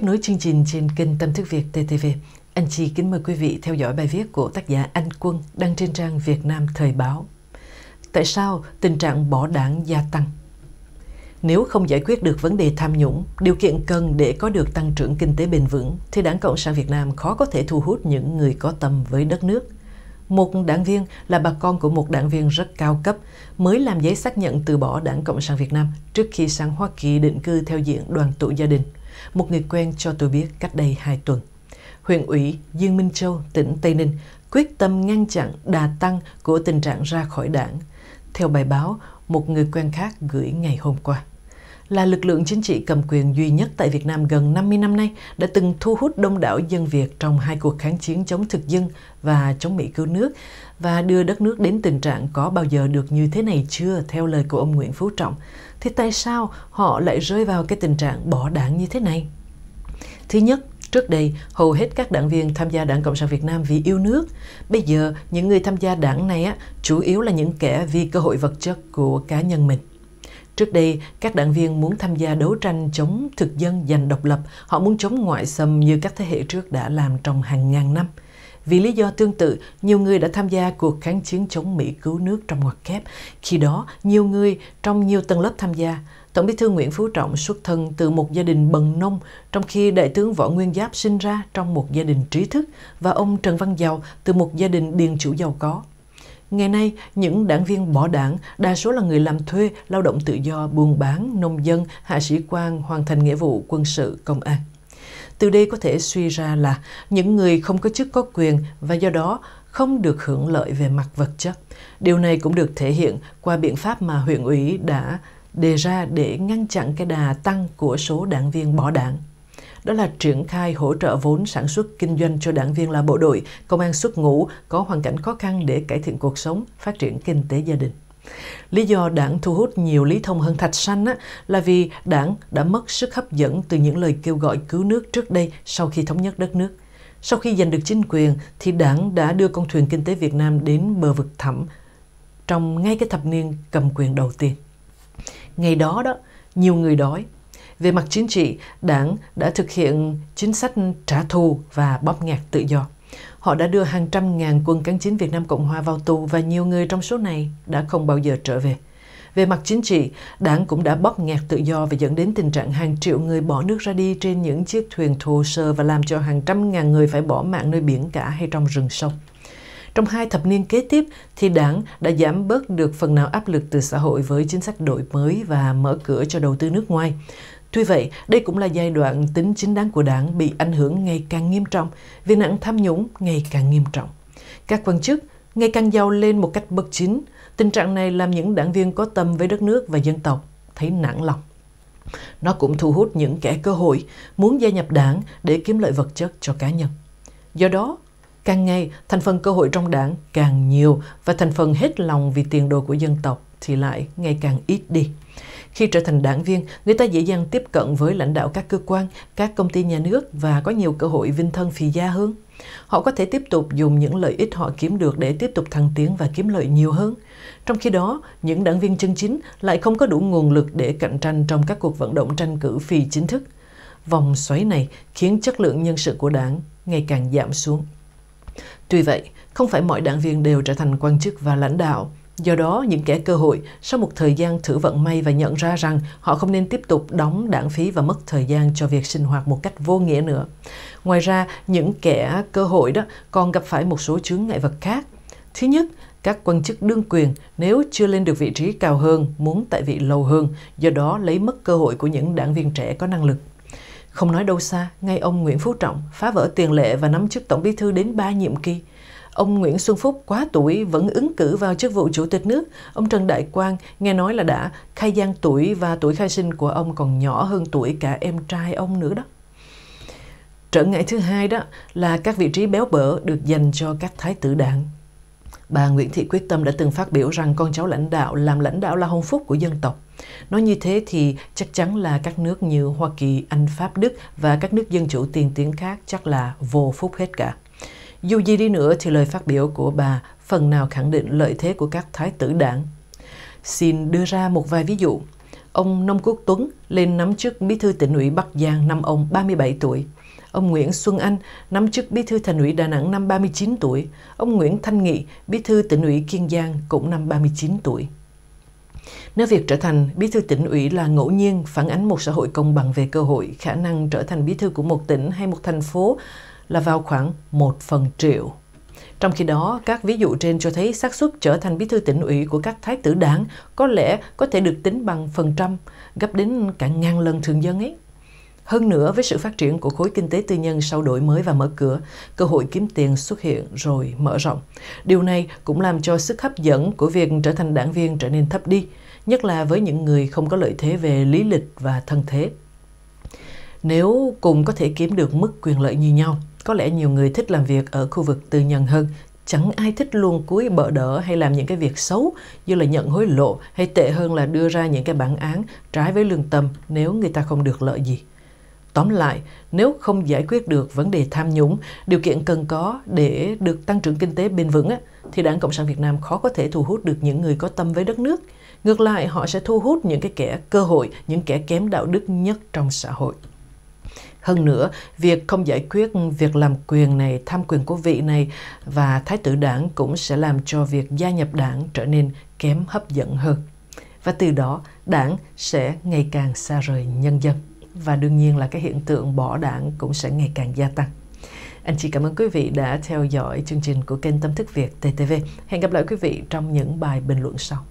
tiếp nối chương trình trên kênh Tâm thức Việt TTV. Anh Chi kính mời quý vị theo dõi bài viết của tác giả Anh Quân đăng trên trang Việt Nam Thời báo. Tại sao tình trạng bỏ đảng gia tăng? Nếu không giải quyết được vấn đề tham nhũng, điều kiện cần để có được tăng trưởng kinh tế bền vững, thì Đảng Cộng sản Việt Nam khó có thể thu hút những người có tâm với đất nước. Một đảng viên là bà con của một đảng viên rất cao cấp, mới làm giấy xác nhận từ bỏ Đảng Cộng sản Việt Nam trước khi sang Hoa Kỳ định cư theo diện đoàn tụ gia đình một người quen cho tôi biết cách đây 2 tuần. Huyện ủy Dương Minh Châu, tỉnh Tây Ninh quyết tâm ngăn chặn đà tăng của tình trạng ra khỏi đảng. Theo bài báo, một người quen khác gửi ngày hôm qua là lực lượng chính trị cầm quyền duy nhất tại Việt Nam gần 50 năm nay đã từng thu hút đông đảo dân Việt trong hai cuộc kháng chiến chống thực dân và chống Mỹ cứu nước và đưa đất nước đến tình trạng có bao giờ được như thế này chưa theo lời của ông Nguyễn Phú Trọng thì tại sao họ lại rơi vào cái tình trạng bỏ đảng như thế này? Thứ nhất, Trước đây, hầu hết các đảng viên tham gia Đảng Cộng sản Việt Nam vì yêu nước. Bây giờ, những người tham gia đảng này á, chủ yếu là những kẻ vì cơ hội vật chất của cá nhân mình. Trước đây, các đảng viên muốn tham gia đấu tranh chống thực dân giành độc lập, họ muốn chống ngoại xâm như các thế hệ trước đã làm trong hàng ngàn năm. Vì lý do tương tự, nhiều người đã tham gia cuộc kháng chiến chống Mỹ cứu nước trong ngoặc kép. Khi đó, nhiều người trong nhiều tầng lớp tham gia. Tổng bí thư Nguyễn Phú Trọng xuất thân từ một gia đình bần nông, trong khi đại tướng Võ Nguyên Giáp sinh ra trong một gia đình trí thức và ông Trần Văn Giàu từ một gia đình điền chủ giàu có. Ngày nay, những đảng viên bỏ đảng đa số là người làm thuê, lao động tự do, buôn bán, nông dân, hạ sĩ quan, hoàn thành nghĩa vụ quân sự, công an. Từ đây có thể suy ra là những người không có chức có quyền và do đó không được hưởng lợi về mặt vật chất. Điều này cũng được thể hiện qua biện pháp mà huyện ủy đã đề ra để ngăn chặn cái đà tăng của số đảng viên bỏ đảng đó là triển khai hỗ trợ vốn sản xuất kinh doanh cho đảng viên là bộ đội, công an xuất ngũ có hoàn cảnh khó khăn để cải thiện cuộc sống, phát triển kinh tế gia đình. Lý do đảng thu hút nhiều lý thông hơn thạch Sanh á, là vì đảng đã mất sức hấp dẫn từ những lời kêu gọi cứu nước trước đây sau khi thống nhất đất nước. Sau khi giành được chính quyền thì đảng đã đưa con thuyền kinh tế Việt Nam đến bờ vực thẳm trong ngay cái thập niên cầm quyền đầu tiên. Ngày đó đó, nhiều người đói, về mặt chính trị, đảng đã thực hiện chính sách trả thù và bóp nghẹt tự do. Họ đã đưa hàng trăm ngàn quân cán chính Việt Nam Cộng Hòa vào tù và nhiều người trong số này đã không bao giờ trở về. Về mặt chính trị, đảng cũng đã bóp nghẹt tự do và dẫn đến tình trạng hàng triệu người bỏ nước ra đi trên những chiếc thuyền thô sơ và làm cho hàng trăm ngàn người phải bỏ mạng nơi biển cả hay trong rừng sâu. Trong hai thập niên kế tiếp thì đảng đã giảm bớt được phần nào áp lực từ xã hội với chính sách đổi mới và mở cửa cho đầu tư nước ngoài. Tuy vậy, đây cũng là giai đoạn tính chính đáng của đảng bị ảnh hưởng ngày càng nghiêm trọng vì nạn tham nhũng ngày càng nghiêm trọng. Các quan chức ngày càng giàu lên một cách bất chính. Tình trạng này làm những đảng viên có tâm với đất nước và dân tộc thấy nản lòng. Nó cũng thu hút những kẻ cơ hội muốn gia nhập đảng để kiếm lợi vật chất cho cá nhân. Do đó, càng ngày thành phần cơ hội trong đảng càng nhiều và thành phần hết lòng vì tiền đồ của dân tộc thì lại ngày càng ít đi. Khi trở thành đảng viên, người ta dễ dàng tiếp cận với lãnh đạo các cơ quan, các công ty nhà nước và có nhiều cơ hội vinh thân phì gia hơn. Họ có thể tiếp tục dùng những lợi ích họ kiếm được để tiếp tục thăng tiến và kiếm lợi nhiều hơn. Trong khi đó, những đảng viên chân chính lại không có đủ nguồn lực để cạnh tranh trong các cuộc vận động tranh cử phi chính thức. Vòng xoáy này khiến chất lượng nhân sự của đảng ngày càng giảm xuống. Tuy vậy, không phải mọi đảng viên đều trở thành quan chức và lãnh đạo. Do đó, những kẻ cơ hội sau một thời gian thử vận may và nhận ra rằng họ không nên tiếp tục đóng đảng phí và mất thời gian cho việc sinh hoạt một cách vô nghĩa nữa. Ngoài ra, những kẻ cơ hội đó còn gặp phải một số chướng ngại vật khác. Thứ nhất, các quan chức đương quyền nếu chưa lên được vị trí cao hơn muốn tại vị lâu hơn, do đó lấy mất cơ hội của những đảng viên trẻ có năng lực. Không nói đâu xa, ngay ông Nguyễn Phú Trọng phá vỡ tiền lệ và nắm chức tổng bí thư đến ba nhiệm kỳ. Ông Nguyễn Xuân Phúc quá tuổi vẫn ứng cử vào chức vụ Chủ tịch nước. Ông Trần Đại Quang nghe nói là đã khai gian tuổi và tuổi khai sinh của ông còn nhỏ hơn tuổi cả em trai ông nữa đó. Trở ngại thứ hai đó là các vị trí béo bở được dành cho các thái tử đảng. Bà Nguyễn Thị Quyết Tâm đã từng phát biểu rằng con cháu lãnh đạo làm lãnh đạo là hồng phúc của dân tộc. Nói như thế thì chắc chắn là các nước như Hoa Kỳ, Anh, Pháp, Đức và các nước dân chủ tiên tiến khác chắc là vô phúc hết cả. Dù gì đi nữa thì lời phát biểu của bà phần nào khẳng định lợi thế của các thái tử đảng. Xin đưa ra một vài ví dụ. Ông Nông Quốc Tuấn lên nắm chức bí thư tỉnh ủy Bắc Giang năm ông 37 tuổi. Ông Nguyễn Xuân Anh nắm chức bí thư thành ủy Đà Nẵng năm 39 tuổi. Ông Nguyễn Thanh Nghị, bí thư tỉnh ủy Kiên Giang cũng năm 39 tuổi. Nếu việc trở thành bí thư tỉnh ủy là ngẫu nhiên phản ánh một xã hội công bằng về cơ hội, khả năng trở thành bí thư của một tỉnh hay một thành phố là vào khoảng 1 phần triệu. Trong khi đó, các ví dụ trên cho thấy xác suất trở thành bí thư tỉnh ủy của các thái tử đảng có lẽ có thể được tính bằng phần trăm, gấp đến cả ngàn lần thường dân ấy. Hơn nữa, với sự phát triển của khối kinh tế tư nhân sau đổi mới và mở cửa, cơ hội kiếm tiền xuất hiện rồi mở rộng. Điều này cũng làm cho sức hấp dẫn của việc trở thành đảng viên trở nên thấp đi, nhất là với những người không có lợi thế về lý lịch và thân thế. Nếu cùng có thể kiếm được mức quyền lợi như nhau, có lẽ nhiều người thích làm việc ở khu vực tư nhân hơn chẳng ai thích luôn cúi bợ đỡ hay làm những cái việc xấu như là nhận hối lộ hay tệ hơn là đưa ra những cái bản án trái với lương tâm nếu người ta không được lợi gì tóm lại nếu không giải quyết được vấn đề tham nhũng điều kiện cần có để được tăng trưởng kinh tế bền vững thì đảng cộng sản việt nam khó có thể thu hút được những người có tâm với đất nước ngược lại họ sẽ thu hút những cái kẻ cơ hội những kẻ kém đạo đức nhất trong xã hội hơn nữa, việc không giải quyết việc làm quyền này, tham quyền của vị này và thái tử đảng cũng sẽ làm cho việc gia nhập đảng trở nên kém hấp dẫn hơn. Và từ đó, đảng sẽ ngày càng xa rời nhân dân. Và đương nhiên là cái hiện tượng bỏ đảng cũng sẽ ngày càng gia tăng. Anh chị cảm ơn quý vị đã theo dõi chương trình của kênh Tâm Thức Việt TTV. Hẹn gặp lại quý vị trong những bài bình luận sau.